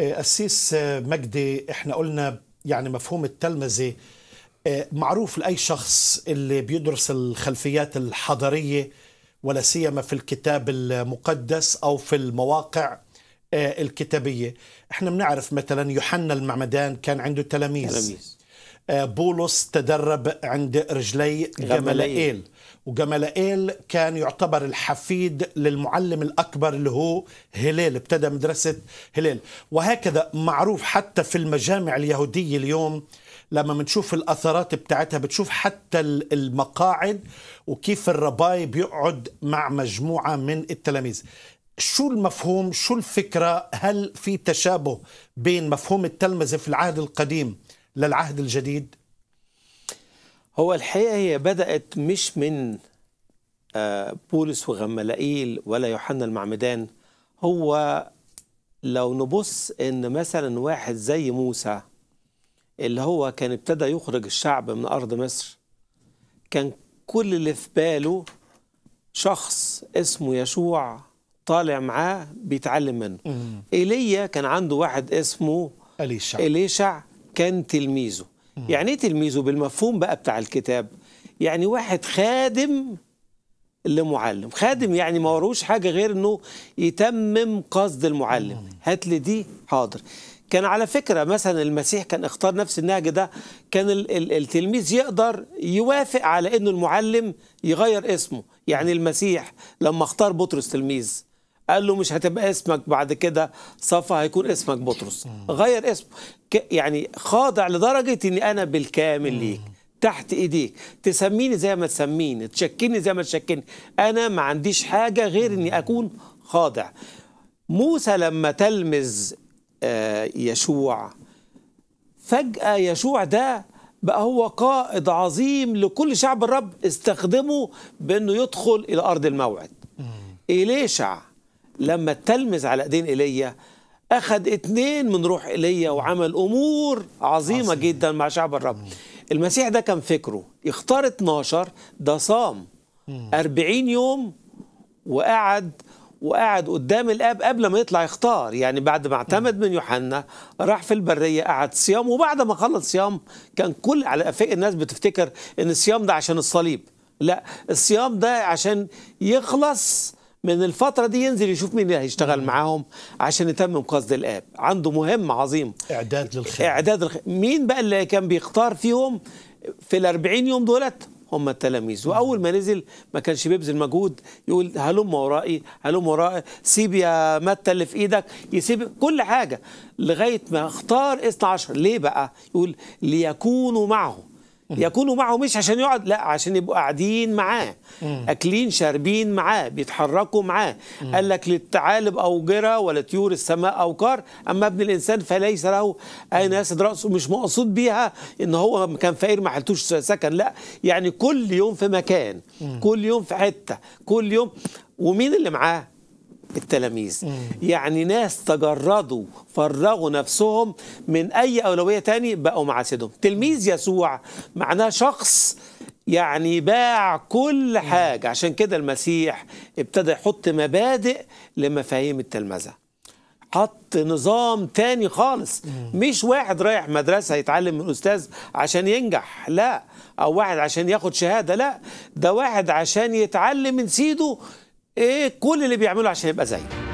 آه، أسيس آه، مجدي إحنا قلنا يعني مفهوم التلمذة آه، معروف لأي شخص اللي بيدرس الخلفيات الحضرية ولا سيما في الكتاب المقدس أو في المواقع الكتابية إحنا بنعرف مثلا يوحنا المعمدان كان عنده تلاميذ, تلاميذ. آه، بولس تدرب عند رجلي جمالائيل وجمالائيل كان يعتبر الحفيد للمعلم الأكبر اللي هو هلال ابتدى مدرسة هلال وهكذا معروف حتى في المجامع اليهودية اليوم لما بنشوف الاثارات بتاعتها بتشوف حتى المقاعد وكيف الرباي بيقعد مع مجموعه من التلاميذ شو المفهوم شو الفكره هل في تشابه بين مفهوم التلمذه في العهد القديم للعهد الجديد هو الحقيقة هي بدأت مش من آه، بولس وغملائيل ولا يوحنا المعمدان هو لو نبص ان مثلا واحد زي موسى اللي هو كان ابتدى يخرج الشعب من ارض مصر كان كل اللي في باله شخص اسمه يشوع طالع معاه بيتعلم منه ايليا كان عنده واحد اسمه اليشع اليشع كان تلميذه يعني ايه تلميذه بالمفهوم بقى بتاع الكتاب يعني واحد خادم لمعلم خادم يعني ما وروش حاجة غير انه يتمم قصد المعلم هات لي دي حاضر كان على فكرة مثلا المسيح كان اختار نفس النهج ده كان التلميذ يقدر يوافق على انه المعلم يغير اسمه يعني المسيح لما اختار بطرس تلميذ قال له مش هتبقى اسمك بعد كده صفا هيكون اسمك بطرس غير اسمه يعني خاضع لدرجه اني انا بالكامل ليك تحت ايديك تسميني زي ما تسميني تشكيني زي ما تشكيني انا ما عنديش حاجه غير اني اكون خاضع موسى لما تلمذ آه، يشوع فجاه يشوع ده بقى هو قائد عظيم لكل شعب الرب استخدمه بانه يدخل الى ارض الموعد إليشع لما تلمز على ايدين ايليا اخذ اتنين من روح ايليا وعمل امور عظيمه عظيم. جدا مع شعب الرب مم. المسيح ده كان فكره يختار 12 ده صام 40 يوم وقعد وقعد قدام الاب قبل ما يطلع يختار يعني بعد ما اعتمد من يوحنا راح في البريه قعد صيام وبعد ما خلص صيام كان كل على افاق الناس بتفتكر ان الصيام ده عشان الصليب لا الصيام ده عشان يخلص من الفترة دي ينزل يشوف مين اللي هيشتغل معاهم عشان يتمم قصد الآب عنده مهم عظيم إعداد للخير إعداد للخير مين بقى اللي كان بيختار فيهم في الأربعين يوم دولت هم التلاميذ واول ما نزل ما كانش بيبذل مجهود يقول هلم ورائي هلم ورائي سيب يا متى اللي في ايدك يسيب كل حاجه لغايه ما اختار اثنى عشر ليه بقى يقول ليكونوا معهم يكونوا معه مش عشان يقعد لا عشان يبقوا قاعدين معاه اكلين شاربين معاه بيتحركوا معاه قال لك للثعالب اوجره ولطيور السماء اوكار اما ابن الانسان فليس له اين يسد راسه مش مقصود بيها ان هو كان فقير ما حلتوش سكن لا يعني كل يوم في مكان كل يوم في حته كل يوم ومين اللي معاه التلاميذ يعني ناس تجردوا فرغوا نفسهم من أي أولوية تاني بقوا مع سيدهم تلميذ يسوع معناه شخص يعني باع كل حاجة عشان كده المسيح ابتدى يحط مبادئ لمفاهيم التلمذة حط نظام تاني خالص مش واحد رايح مدرسة يتعلم من أستاذ عشان ينجح لا أو واحد عشان ياخد شهادة لا ده واحد عشان يتعلم من سيده ايه كل اللي بيعمله عشان يبقى زيه